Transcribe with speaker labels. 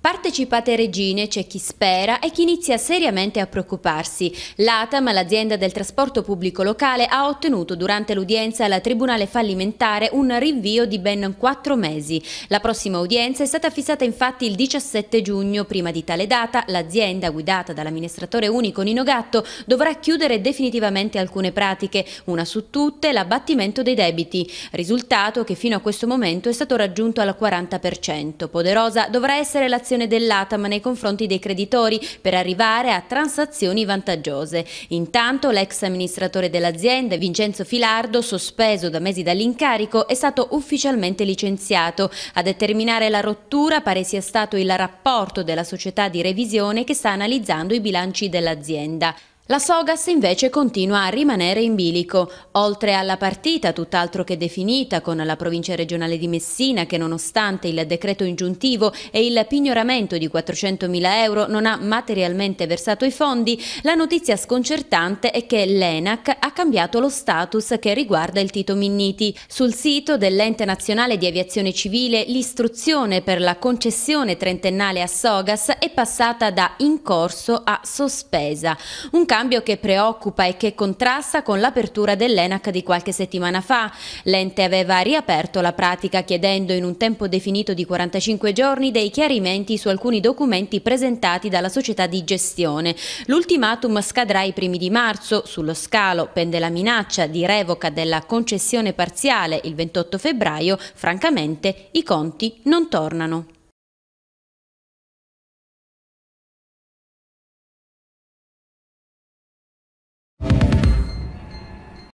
Speaker 1: Partecipate regine, c'è chi spera e chi inizia seriamente a preoccuparsi. L'ATAM, l'azienda del trasporto pubblico locale, ha ottenuto durante l'udienza alla Tribunale fallimentare un rinvio di ben quattro mesi. La prossima udienza è stata fissata infatti il 17 giugno. Prima di tale data, l'azienda, guidata dall'amministratore unico Nino Gatto, dovrà chiudere definitivamente alcune pratiche, una su tutte l'abbattimento dei debiti. Risultato che fino a questo momento è stato raggiunto al 40%. Poderosa dovrà essere l'azienda l'applicazione dell'ATAM nei confronti dei creditori per arrivare a transazioni vantaggiose. Intanto l'ex amministratore dell'azienda, Vincenzo Filardo, sospeso da mesi dall'incarico, è stato ufficialmente licenziato. A determinare la rottura pare sia stato il rapporto della società di revisione che sta analizzando i bilanci dell'azienda. La Sogas invece continua a rimanere in bilico. Oltre alla partita, tutt'altro che definita, con la provincia regionale di Messina che nonostante il decreto ingiuntivo e il pignoramento di 400.000 euro non ha materialmente versato i fondi, la notizia sconcertante è che l'ENAC ha cambiato lo status che riguarda il Tito Minniti. Sul sito dell'Ente Nazionale di Aviazione Civile l'istruzione per la concessione trentennale a Sogas è passata da in corso a sospesa. Un caso cambio che preoccupa e che contrasta con l'apertura dell'ENAC di qualche settimana fa. L'ente aveva riaperto la pratica chiedendo in un tempo definito di 45 giorni dei chiarimenti su alcuni documenti presentati dalla società di gestione. L'ultimatum scadrà i primi di marzo. Sullo scalo pende la minaccia di revoca della concessione parziale il 28 febbraio. Francamente i conti non tornano.